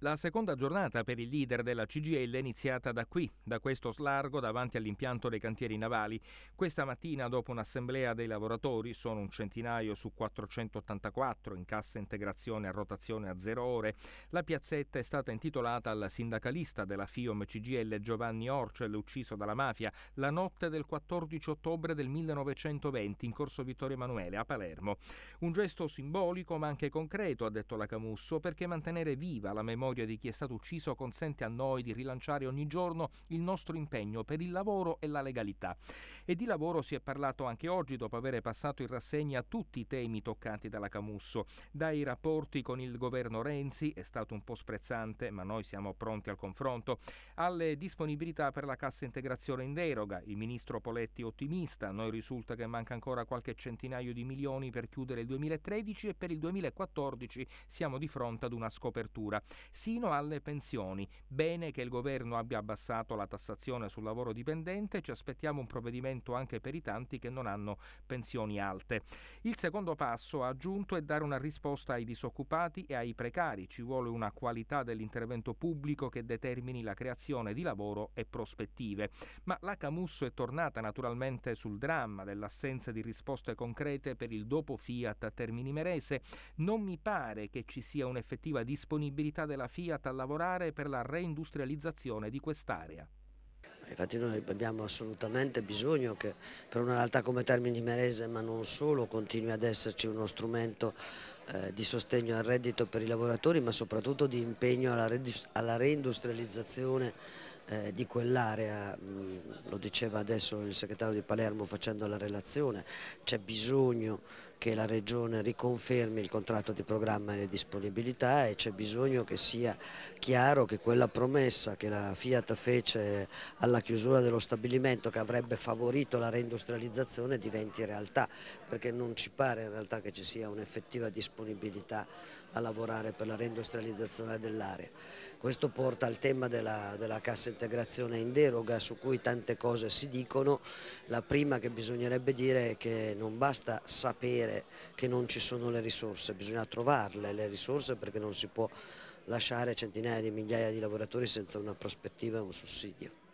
La seconda giornata per il leader della CGL è iniziata da qui, da questo slargo davanti all'impianto dei cantieri navali. Questa mattina, dopo un'assemblea dei lavoratori, sono un centinaio su 484 in cassa integrazione a rotazione a zero ore, la piazzetta è stata intitolata al sindacalista della FIOM CGL Giovanni Orcel, ucciso dalla mafia la notte del 14 ottobre del 1920 in corso Vittorio Emanuele a Palermo. Un gesto simbolico ma anche concreto, ha detto la Camusso, perché mantenere viva la memoria memoria di chi è stato ucciso consente a noi di rilanciare ogni giorno il nostro impegno per il lavoro e la legalità. E di lavoro si è parlato anche oggi dopo aver passato in rassegna tutti i temi toccati dalla Camusso. Dai rapporti con il governo Renzi è stato un po' sprezzante, ma noi siamo pronti al confronto, alle disponibilità per la cassa integrazione in deroga. Il ministro Poletti è ottimista, a noi risulta che manca ancora qualche centinaio di milioni per chiudere il 2013 e per il 2014 siamo di fronte ad una scopertura sino alle pensioni. Bene che il governo abbia abbassato la tassazione sul lavoro dipendente, ci aspettiamo un provvedimento anche per i tanti che non hanno pensioni alte. Il secondo passo aggiunto è dare una risposta ai disoccupati e ai precari, ci vuole una qualità dell'intervento pubblico che determini la creazione di lavoro e prospettive. Ma la Camusso è tornata naturalmente sul dramma dell'assenza di risposte concrete per il dopo Fiat a Termini Merese. Non mi pare che ci sia un'effettiva disponibilità della la Fiat a lavorare per la reindustrializzazione di quest'area. Infatti noi abbiamo assolutamente bisogno che per una realtà come Termini Merese, ma non solo, continui ad esserci uno strumento eh, di sostegno al reddito per i lavoratori, ma soprattutto di impegno alla, alla reindustrializzazione eh, di quell'area, mm, lo diceva adesso il segretario di Palermo facendo la relazione, c'è bisogno che la Regione riconfermi il contratto di programma e le disponibilità e c'è bisogno che sia chiaro che quella promessa che la Fiat fece alla chiusura dello stabilimento che avrebbe favorito la reindustrializzazione diventi realtà perché non ci pare in realtà che ci sia un'effettiva disponibilità a lavorare per la reindustrializzazione dell'area. Questo porta al tema della, della cassa integrazione in deroga su cui tante cose si dicono, la prima che bisognerebbe dire è che non basta sapere dire che non ci sono le risorse, bisogna trovarle le risorse perché non si può lasciare centinaia di migliaia di lavoratori senza una prospettiva e un sussidio.